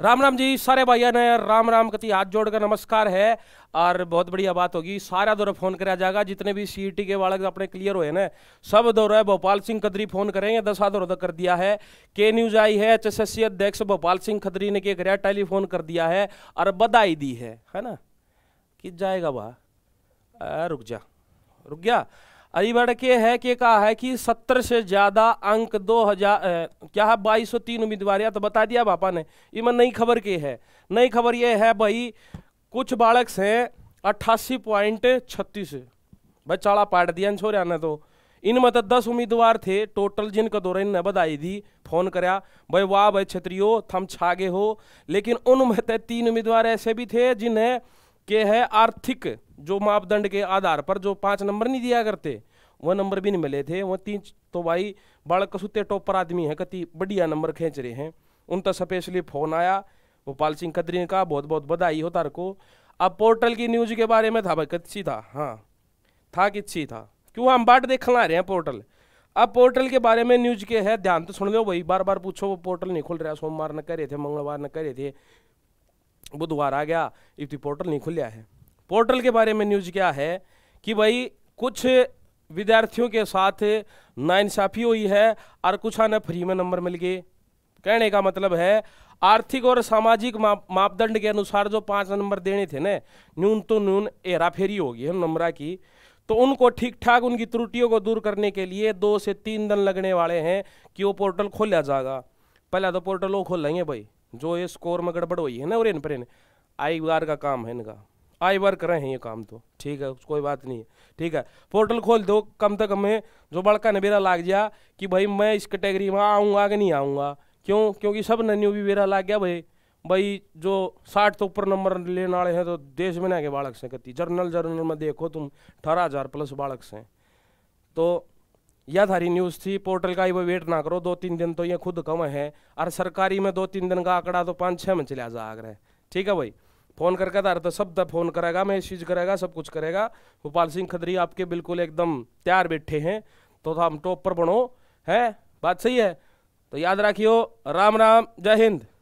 राम राम जी सारे भाइयों ने राम राम कति हाथ जोड़ नमस्कार है और बहुत बढ़िया बात होगी सारा दौरा फोन कराया जाएगा जितने भी सी e के वालक अपने क्लियर हुए ना सब दौरा भोपाल सिंह खदरी फोन करेंगे दसा दौरा कर दिया है के न्यूज आई है एच एस अध्यक्ष भोपाल सिंह खदरी ने क्या कराया टेलीफोन कर दिया है और बधाई दी है है ना कि जाएगा वाह रुक जा रुक गया अलीबर्ड के है के कहा है कि सत्तर से ज़्यादा अंक दो हजार क्या है बाईस सौ तीन उम्मीदवार तो बता दिया बापा ने ये मैं नई खबर के है नई खबर ये है भाई कुछ बालक से अट्ठासी पॉइंट छत्तीस भाई चाड़ा पाट दिया छोरिया ने तो इन मत तो दस उम्मीदवार थे टोटल जिनका दौरे ने बधाई दी फोन कराया भाई वाह भाई छत्रियो थम छागे हो लेकिन उनमें तो तीन उम्मीदवार ऐसे भी थे जिन्हें के है आर्थिक जो मापदंड के आधार पर जो पांच नंबर नहीं दिया करते वह नंबर भी नहीं मिले थे वह तीन तो भाई बाढ़ कसुते टॉपर आदमी है कति बढ़िया नंबर खींच रहे हैं उन तक तो स्पेशली फ़ोन आया भोपाल सिंह कदरी का बहुत बहुत बधाई हो तार को अब पोर्टल की न्यूज के बारे में था भाई कच्ची था हाँ था किच्छी था क्यों हम बाट देख ला रहे हैं पोर्टल अब पोर्टल के बारे में न्यूज के है ध्यान तो सुन लो भाई बार बार पूछो वो पोर्टल नहीं खुल रहा सोमवार न करे थे मंगलवार न करे थे बुधवार आ गया इफ्ती पोर्टल नहीं खुलिया है पोर्टल के बारे में न्यूज़ क्या है कि भाई कुछ विद्यार्थियों के साथ नाइंसाफ़ी हुई है और कुछ आने फ्री में नंबर मिल गए कहने का मतलब है आर्थिक और सामाजिक मापदंड के अनुसार जो पाँच नंबर देने थे ना न्यून तो न्यून एराफेरी फेरी होगी हम नंबरा की तो उनको ठीक ठाक उनकी त्रुटियों को दूर करने के लिए दो से तीन दिन लगने वाले हैं कि वो पोर्टल खोला जाएगा पहला तो पोर्टल वो खोल लेंगे भाई जो ये स्कोर में गड़बड़ हुई है ना और इन पर आई बार का काम है इनका आई बार रहे हैं ये काम तो ठीक है कोई बात नहीं है ठीक है पोर्टल खोल दो कम तक हमें जो बड़का नबेरा लाग गया कि भाई मैं इस कैटेगरी में आऊँगा कि नहीं आऊँगा क्यों क्योंकि सब न्यू भी बेरा लाग गया भाई भाई जो साठ तो ऊपर नंबर लेने वाले हैं तो देश में ना के बालक से कती जर्नल जर्नल में देखो तुम अठारह हज़ार प्लस बालक से तो यह हरी न्यूज़ थी पोर्टल का वो वेट ना करो दो तीन दिन तो ये खुद कम है और सरकारी में दो तीन दिन का आंकड़ा तो पाँच छः में चला जा रहा रहे ठीक है भाई फ़ोन करके तार तो सब तक फ़ोन करेगा मैं इस चीज़ करेगा सब कुछ करेगा भोपाल सिंह खदरी आपके बिल्कुल एकदम तैयार बैठे हैं तो हम टॉप पर बनो है बात सही है तो याद रखियो राम राम जय हिंद